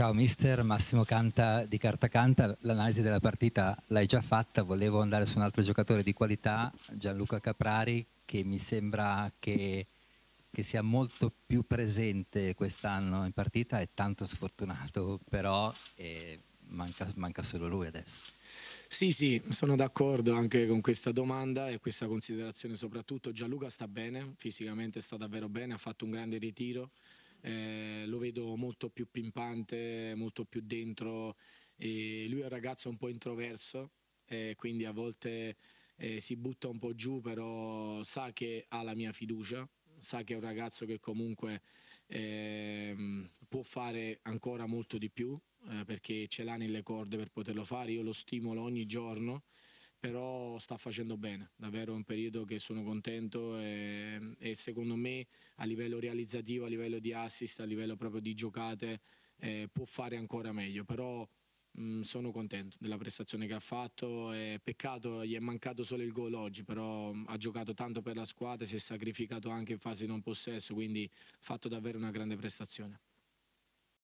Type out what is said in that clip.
Ciao mister, Massimo Canta di Carta Canta, l'analisi della partita l'hai già fatta, volevo andare su un altro giocatore di qualità, Gianluca Caprari, che mi sembra che, che sia molto più presente quest'anno in partita, è tanto sfortunato, però eh, manca, manca solo lui adesso. Sì, sì, sono d'accordo anche con questa domanda e questa considerazione soprattutto. Gianluca sta bene, fisicamente sta davvero bene, ha fatto un grande ritiro eh, lo vedo molto più pimpante, molto più dentro. E lui è un ragazzo un po' introverso, eh, quindi a volte eh, si butta un po' giù, però sa che ha la mia fiducia, sa che è un ragazzo che comunque ehm, può fare ancora molto di più eh, perché ce l'ha nelle corde per poterlo fare, io lo stimolo ogni giorno però sta facendo bene, davvero è un periodo che sono contento e, e, secondo me a livello realizzativo, a livello di assist, a livello proprio di giocate eh, può fare ancora meglio, però mh, mm, sono contento della prestazione che ha fatto, eh, peccato gli è mancato solo il gol oggi, però mh, mm, ha giocato tanto per la squadra, si è sacrificato anche in fase non possesso, quindi ha fatto davvero una grande prestazione.